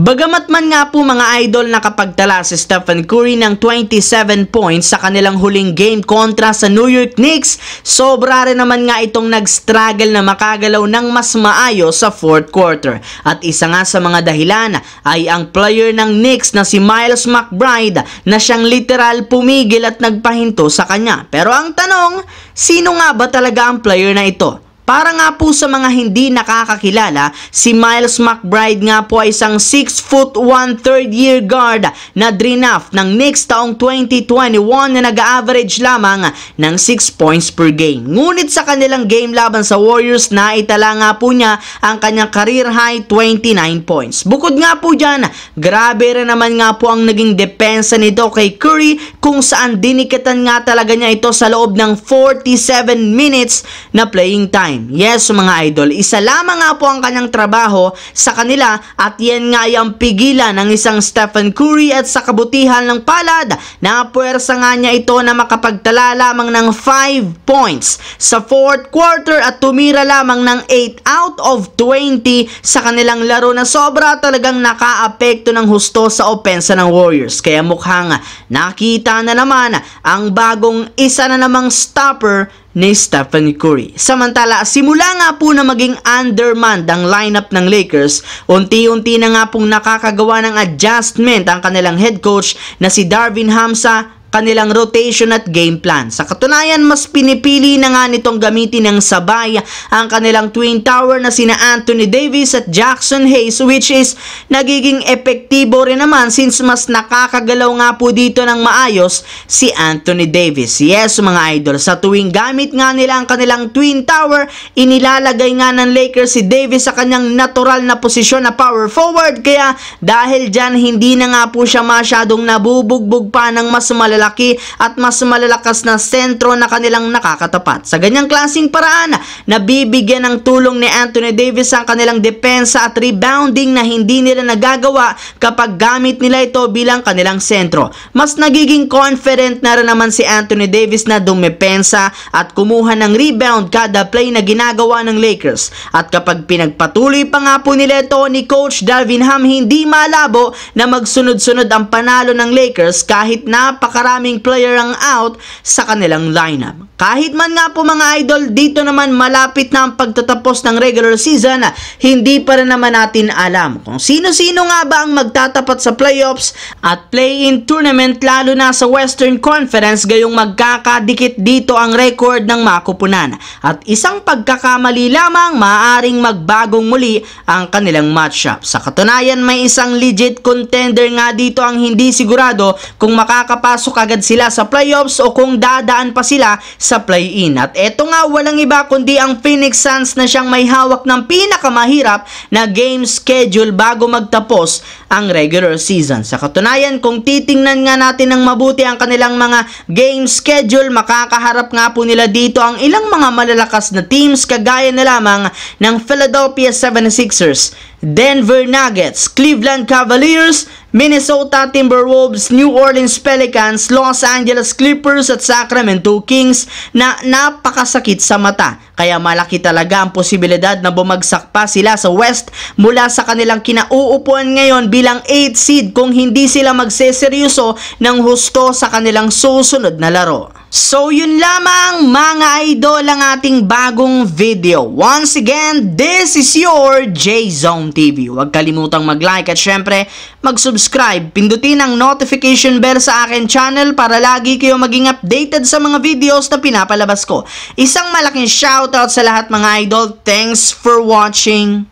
Bagamat man nga po mga idol nakapagtala si Stephen Curry ng 27 points sa kanilang huling game kontra sa New York Knicks, sobra rin naman nga itong nag-struggle na makagalaw ng mas maayos sa fourth quarter. At isa nga sa mga dahilan ay ang player ng Knicks na si Miles McBride na siyang literal pumigil at nagpahinto sa kanya. Pero ang tanong, sino nga ba talaga ang player na ito? Para nga po sa mga hindi nakakakilala, si Miles McBride nga po ay isang 6 foot 1 third year guard na draft ng Knicks taong 2021 na nag-average lamang ng 6 points per game. Ngunit sa kanilang game laban sa Warriors na itala nga po niya ang kanyang career high 29 points. Bukod nga po dyan, grabe rin naman nga po ang naging depensa nito kay Curry kung saan dinikitan nga talaga niya ito sa loob ng 47 minutes na playing time time. Yes, mga idol, isa lamang nga po ang kanyang trabaho sa kanila at yan nga yung pigilan ng isang Stephen Curry at sa kabutihan ng palad na puwersa nga niya ito na makapagtala lamang ng 5 points sa fourth quarter at tumira lamang ng 8 out of 20 sa kanilang laro na sobra talagang nakaapekto ng husto sa opensa ng Warriors. Kaya mukhang nakita na naman ang bagong isa na namang stopper ni Stephen Curry. Samantala, simula nga po na maging undermanned ang lineup ng Lakers, unti-unti na nga pong nakakagawa ng adjustment ang kanilang head coach na si Darvin Hamsa kanilang rotation at game plan. Sa katunayan, mas pinipili na nga nitong gamitin ng sabay ang kanilang twin tower na sina Anthony Davis at Jackson Hayes which is nagiging epektibo rin naman since mas nakakagalaw nga po dito ng maayos si Anthony Davis. Yes mga idol, sa tuwing gamit nga nila ang kanilang twin tower, inilalagay nga ng Lakers si Davis sa kanyang natural na posisyon na power forward kaya dahil dyan hindi na nga po siya masyadong nabubugbog pa ng mas malala malalaki at mas malalakas na sentro na kanilang nakakatapat. Sa ganyang klasing paraan, nabibigyan ng tulong ni Anthony Davis ang kanilang depensa at rebounding na hindi nila nagagawa kapag gamit nila ito bilang kanilang sentro. Mas nagiging confident na rin naman si Anthony Davis na dumepensa at kumuha ng rebound kada play na ginagawa ng Lakers. At kapag pinagpatuloy pa nga po nila ito ni Coach Dalvin Ham, hindi malabo na magsunod-sunod ang panalo ng Lakers kahit napakarami maraming player ang out sa kanilang lineup. Kahit man nga po mga idol, dito naman malapit na ang pagtatapos ng regular season, hindi pa rin naman natin alam kung sino-sino nga ba ang magtatapat sa playoffs at play-in tournament lalo na sa Western Conference gayong magkakadikit dito ang record ng makupunan. At isang pagkakamali lamang maaring magbagong muli ang kanilang matchup. Sa katunayan may isang legit contender nga dito ang hindi sigurado kung makakapasok kagad sila sa playoffs o kung dadaan pa sila sa play-in. At eto nga walang iba kundi ang Phoenix Suns na siyang may hawak ng pinakamahirap na game schedule bago magtapos ang regular season. Sa katunayan, kung titingnan nga natin ng mabuti ang kanilang mga game schedule, makakaharap nga po nila dito ang ilang mga malalakas na teams kagaya na lamang ng Philadelphia 76ers, Denver Nuggets, Cleveland Cavaliers, Minnesota Timberwolves, New Orleans Pelicans, Los Angeles Clippers at Sacramento Kings na napakasakit sa mata. Kaya malaki talaga ang posibilidad na bumagsak pa sila sa West mula sa kanilang kinauupuan ngayon bilang 8 seed kung hindi sila magseseryoso ng husto sa kanilang susunod na laro. So yun lamang mga idol ang ating bagong video. Once again, this is your J-Zone TV. Huwag kalimutang mag-like at syempre mag-subscribe. Pindutin ang notification bell sa akin channel para lagi kayo maging updated sa mga videos na pinapalabas ko. Isang malaking shoutout sa lahat mga idol. Thanks for watching.